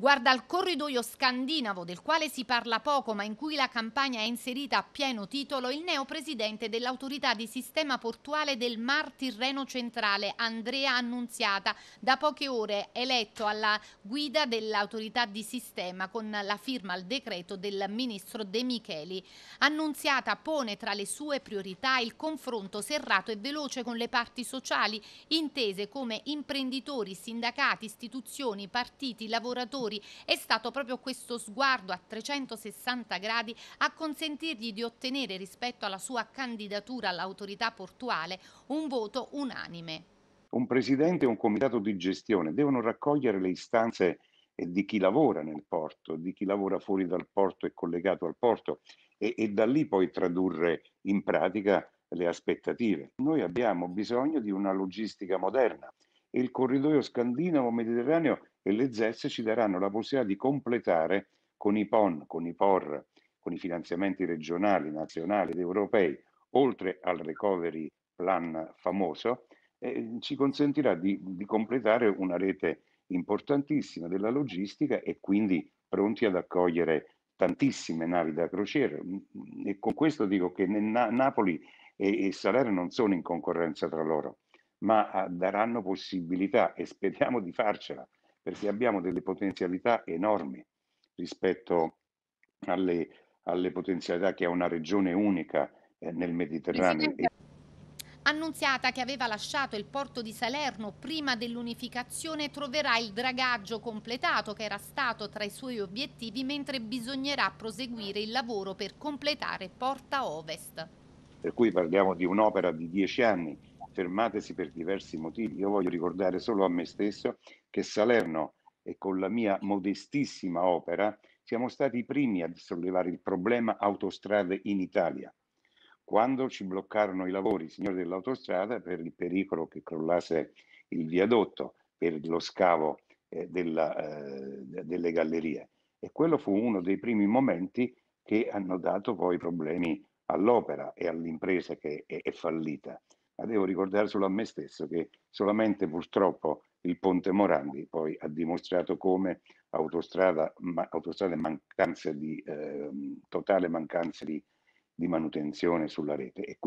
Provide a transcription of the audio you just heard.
guarda al corridoio scandinavo del quale si parla poco ma in cui la campagna è inserita a pieno titolo il neopresidente dell'autorità di sistema portuale del Mar Tirreno Centrale Andrea Annunziata, da poche ore eletto alla guida dell'autorità di sistema con la firma al decreto del ministro De Micheli. Annunziata pone tra le sue priorità il confronto serrato e veloce con le parti sociali intese come imprenditori, sindacati, istituzioni, partiti, lavoratori lavori, è stato proprio questo sguardo a 360 gradi a consentirgli di ottenere rispetto alla sua candidatura all'autorità portuale un voto unanime. Un presidente e un comitato di gestione devono raccogliere le istanze di chi lavora nel porto, di chi lavora fuori dal porto e collegato al porto e, e da lì poi tradurre in pratica le aspettative. Noi abbiamo bisogno di una logistica moderna, e il corridoio scandinavo-mediterraneo e le ZES ci daranno la possibilità di completare con i PON, con i POR, con i finanziamenti regionali, nazionali ed europei, oltre al recovery plan famoso, eh, ci consentirà di, di completare una rete importantissima della logistica e quindi pronti ad accogliere tantissime navi da crociera mm, mm, e con questo dico che Napoli e, e Salerno non sono in concorrenza tra loro ma ah, daranno possibilità e speriamo di farcela, perché abbiamo delle potenzialità enormi rispetto alle, alle potenzialità che ha una regione unica eh, nel Mediterraneo. Annunziata che aveva lasciato il porto di Salerno prima dell'unificazione troverà il dragaggio completato che era stato tra i suoi obiettivi mentre bisognerà proseguire il lavoro per completare Porta Ovest. Per cui parliamo di un'opera di dieci anni fermatesi per diversi motivi. Io voglio ricordare solo a me stesso che Salerno e con la mia modestissima opera siamo stati i primi a sollevare il problema autostrade in Italia. Quando ci bloccarono i lavori, signori dell'autostrada, per il pericolo che crollasse il viadotto, per lo scavo eh, della, eh, delle gallerie. E quello fu uno dei primi momenti che hanno dato poi problemi all'opera e all'impresa che è, è fallita ma devo ricordare solo a me stesso che solamente purtroppo il Ponte Morandi poi ha dimostrato come autostrada, ma, autostrada mancanza di, eh, totale mancanza di, di manutenzione sulla rete. E